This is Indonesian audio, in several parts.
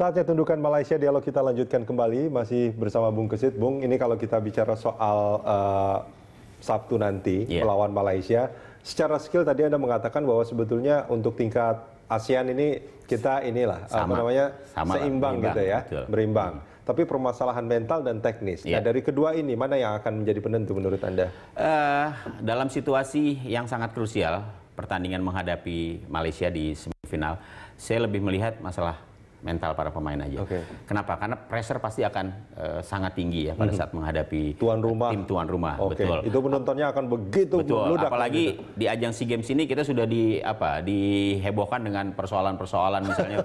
Saatnya tundukan Malaysia, dialog kita lanjutkan kembali. Masih bersama Bung Kesit. Bung, ini kalau kita bicara soal uh, Sabtu nanti, yeah. melawan Malaysia. Secara skill tadi Anda mengatakan bahwa sebetulnya untuk tingkat ASEAN ini kita inilah Sama. apa namanya Sama seimbang lah, gitu ya, betul. berimbang. Hmm. Tapi permasalahan mental dan teknis. Yeah. Nah iya. dari kedua ini mana yang akan menjadi penentu menurut Anda? Uh, dalam situasi yang sangat krusial pertandingan menghadapi Malaysia di semifinal, saya lebih melihat masalah mental para pemain aja. Okay. Kenapa? Karena pressure pasti akan uh, sangat tinggi ya pada hmm. saat menghadapi tuan rumah. tim tuan rumah. Okay. Betul. Itu penontonnya akan begitu betul. Apalagi gitu. di ajang SEA Games ini kita sudah di apa? dihebohkan dengan persoalan-persoalan misalnya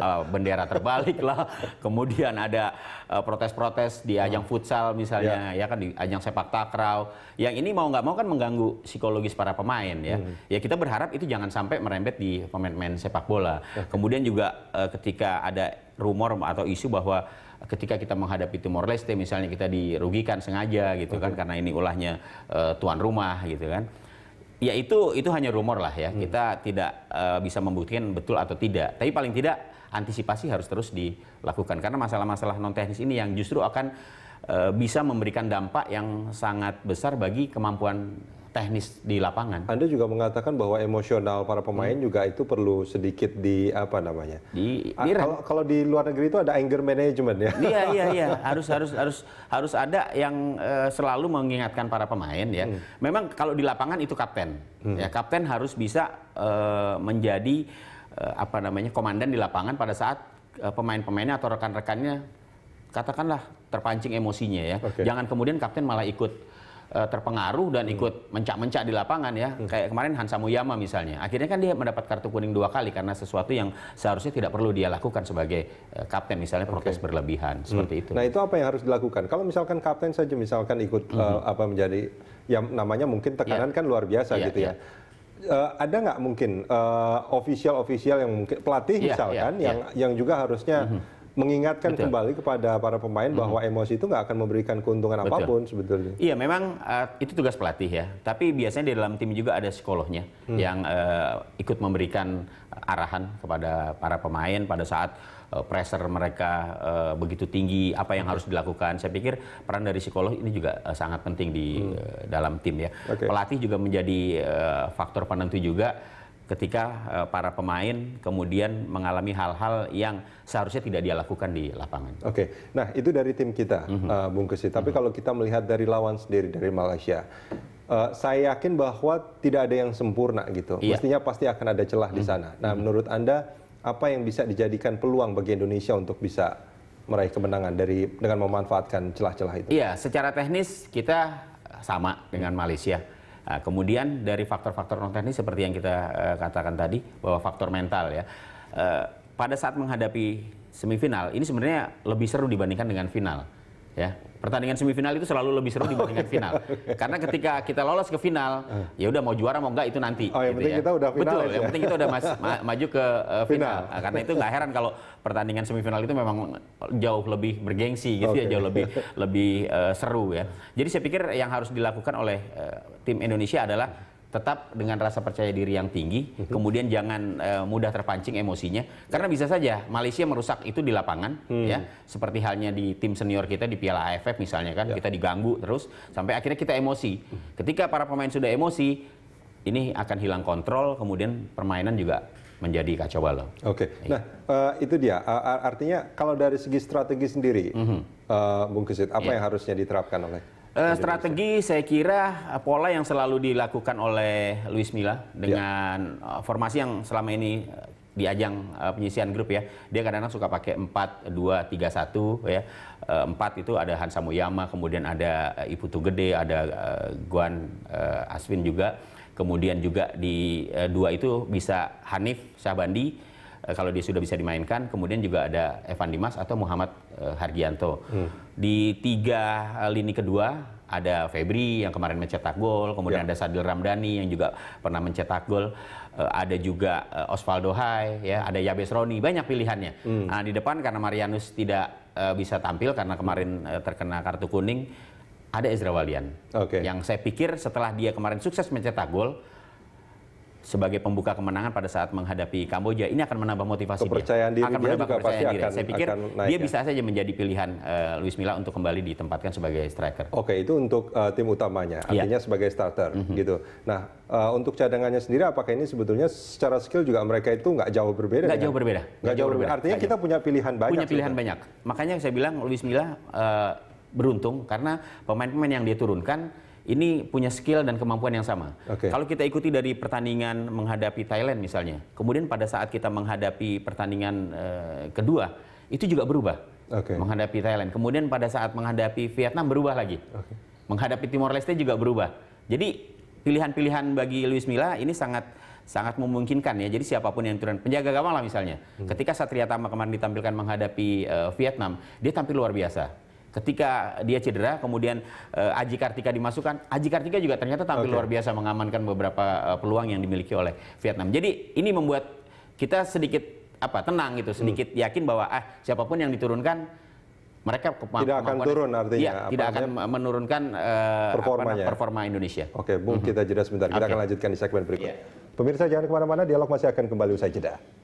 uh, bendera terbalik lah, kemudian ada eh, protes-protes uh, di ajang hmm. futsal misalnya yeah. ya kan di ajang sepak takraw. Yang ini mau nggak mau kan mengganggu psikologis para pemain ya. -hmm. Ya kita berharap itu jangan sampai merembet di pemain-pemain sepak bola. Okay. Kemudian juga uh, ketika ada rumor atau isu bahwa ketika kita menghadapi Timor Leste misalnya kita dirugikan sengaja gitu kan karena ini ulahnya uh, tuan rumah gitu kan ya itu itu hanya rumor lah ya hmm. kita tidak uh, bisa membuktikan betul atau tidak tapi paling tidak antisipasi harus terus dilakukan karena masalah-masalah non teknis ini yang justru akan uh, bisa memberikan dampak yang sangat besar bagi kemampuan teknis di lapangan. Anda juga mengatakan bahwa emosional para pemain hmm. juga itu perlu sedikit di apa namanya? Di, di ah, kalau kalau di luar negeri itu ada anger management ya. Iya iya iya, harus harus harus harus ada yang uh, selalu mengingatkan para pemain ya. Hmm. Memang kalau di lapangan itu kapten. Hmm. Ya, kapten harus bisa uh, menjadi uh, apa namanya? komandan di lapangan pada saat uh, pemain-pemainnya atau rekan-rekannya katakanlah terpancing emosinya ya. Okay. Jangan kemudian kapten malah ikut Eh, terpengaruh dan hmm. ikut mencak-mencak di lapangan ya. Hmm. Kayak kemarin Hansa Muyama misalnya. Akhirnya kan dia mendapat kartu kuning dua kali karena sesuatu yang seharusnya tidak perlu dia lakukan sebagai uh, kapten misalnya protes okay. berlebihan hmm. seperti itu. Nah, itu apa yang harus dilakukan? Kalau misalkan kapten saja misalkan ikut hmm. uh, apa menjadi yang namanya mungkin tekanan yeah. kan luar biasa yeah, gitu yeah. ya uh, ada nggak mungkin official-official uh, official -official yang mungkin pelatih yeah, misalkan yeah, ya. yang yeah. yang juga harusnya -hmm mengingatkan Betul. kembali kepada para pemain -hmm. bahwa emosi itu nggak akan memberikan keuntungan Betul. apapun sebetulnya. Iya, memang uh, itu tugas pelatih ya. Tapi biasanya di dalam tim juga ada psikolognya hmm. yang uh, ikut memberikan arahan kepada para pemain pada saat uh, pressure mereka uh, begitu tinggi, apa yang harus dilakukan. Saya pikir peran dari psikolog ini juga uh, sangat penting di hmm. uh, dalam tim ya. Okay. Pelatih juga menjadi uh, faktor penentu juga ketika eh, para pemain kemudian mengalami hal-hal yang seharusnya tidak dia lakukan di lapangan. Oke, nah itu dari tim kita, mm -hmm. uh, Bung Kesi. Tapi mm -hmm. kalau kita melihat dari lawan sendiri dari Malaysia, uh, saya yakin bahwa tidak ada yang sempurna gitu. Iya. Mestinya pasti akan ada celah mm -hmm. di mhm. sana. Nah, mm -hmm. menurut anda apa yang bisa dijadikan peluang bagi Indonesia untuk bisa meraih kemenangan dari dengan memanfaatkan celah-celah itu? Iya, secara teknis kita sama dengan Malaysia Nah, kemudian dari faktor-faktor non teknis seperti yang kita eh, katakan tadi bahwa faktor mental ya. Eh, pada saat menghadapi semifinal ini sebenarnya lebih seru dibandingkan dengan final ya pertandingan semifinal itu selalu lebih seru dibandingkan final. Oh, iya. Karena ketika kita lolos ke final, eh. ya udah mau juara mau enggak itu nanti. Oh, yang gitu penting ya. kita udah final. Betul, ya. yang penting kita udah mas, ma maju ke uh, final. final. Nah, karena itu nggak heran kalau pertandingan semifinal itu memang jauh lebih bergengsi gitu okay. ya, jauh lebih lebih uh, seru ya. Jadi saya pikir yang harus dilakukan oleh uh, tim Indonesia adalah tetap dengan rasa percaya diri yang tinggi, mm -hmm. kemudian jangan e, mudah terpancing emosinya, karena bisa saja Malaysia merusak itu di lapangan, hmm. ya seperti halnya di tim senior kita di Piala AFF misalnya kan, yeah. kita diganggu terus sampai akhirnya kita emosi. Hmm. Ketika para pemain sudah emosi, ini akan hilang kontrol, kemudian permainan juga menjadi kacau balau. Oke, okay. Iya. nah uh, itu dia. Uh, artinya kalau dari segi strategi sendiri, mm -hmm. uh, Bung Kesit, apa yeah. yang harusnya diterapkan oleh Eh, strategi saya kira eh, pola yang selalu dilakukan oleh Luis Milla dengan ya. Eh, formasi yang selama ini di ajang penyisian grup ya. Dia kadang-kadang suka pakai 4 2 3 1 ya. Uh, 4 itu ada Hansa Muyama, kemudian ada Iputu Gede, ada Guan uh, Aswin juga. Kemudian juga di uh, dua itu bisa Hanif Sabandi. Eh, kalau dia sudah bisa dimainkan, kemudian juga ada Evan Dimas atau Muhammad eh, Hargianto. Hmm. Di tiga eh, lini kedua ada Febri yang kemarin mencetak gol, kemudian ya. ada Sadil Ramdhani yang juga pernah mencetak gol, ada juga Osvaldo Hai, ya, ada Yabes Roni, banyak pilihannya. Hmm. Nah, di depan karena Marianus tidak bisa tampil karena kemarin terkena kartu kuning, ada Ezra Walian. Okay. Yang saya pikir setelah dia kemarin sukses mencetak gol, sebagai pembuka kemenangan pada saat menghadapi Kamboja ini akan menambah motivasi kepercayaan dia. Diri akan dia menambah kepercayaan diri. Akan, Saya pikir akan naik, dia ya? bisa saja menjadi pilihan uh, Luis Milla untuk kembali ditempatkan sebagai striker. Oke, itu untuk uh, tim utamanya, iya. artinya ya. sebagai starter mm -hmm. gitu. Nah, uh, untuk cadangannya sendiri apakah ini sebetulnya secara skill juga mereka itu nggak jauh berbeda? Nggak ya? jauh berbeda. Nggak jauh berbeda. Artinya gak kita jauh. punya pilihan banyak. Punya pilihan sebetulnya. banyak. Makanya saya bilang Luis Milla uh, beruntung karena pemain-pemain yang dia turunkan ini punya skill dan kemampuan yang sama. Okay. Kalau kita ikuti dari pertandingan menghadapi Thailand misalnya, kemudian pada saat kita menghadapi pertandingan uh, kedua itu juga berubah okay. menghadapi Thailand. Kemudian pada saat menghadapi Vietnam berubah lagi, okay. menghadapi Timor Leste juga berubah. Jadi pilihan-pilihan bagi Luis Milla ini sangat sangat memungkinkan ya. Jadi siapapun yang turun penjaga gawang lah misalnya. Hmm. Ketika Satria Tama kemarin ditampilkan menghadapi uh, Vietnam, dia tampil luar biasa ketika dia cedera kemudian uh, Aji Kartika dimasukkan Aji Kartika juga ternyata tampil okay. luar biasa mengamankan beberapa uh, peluang yang dimiliki oleh Vietnam jadi ini membuat kita sedikit apa tenang gitu sedikit hmm. yakin bahwa ah siapapun yang diturunkan mereka tidak akan turun artinya ya, tidak akan menurunkan uh, performanya. Apa, performa Indonesia. Oke, Bung, mm -hmm. kita jeda sebentar. Kita okay. akan lanjutkan di segmen berikut. Yeah. Pemirsa jangan kemana-mana, dialog masih akan kembali usai jeda.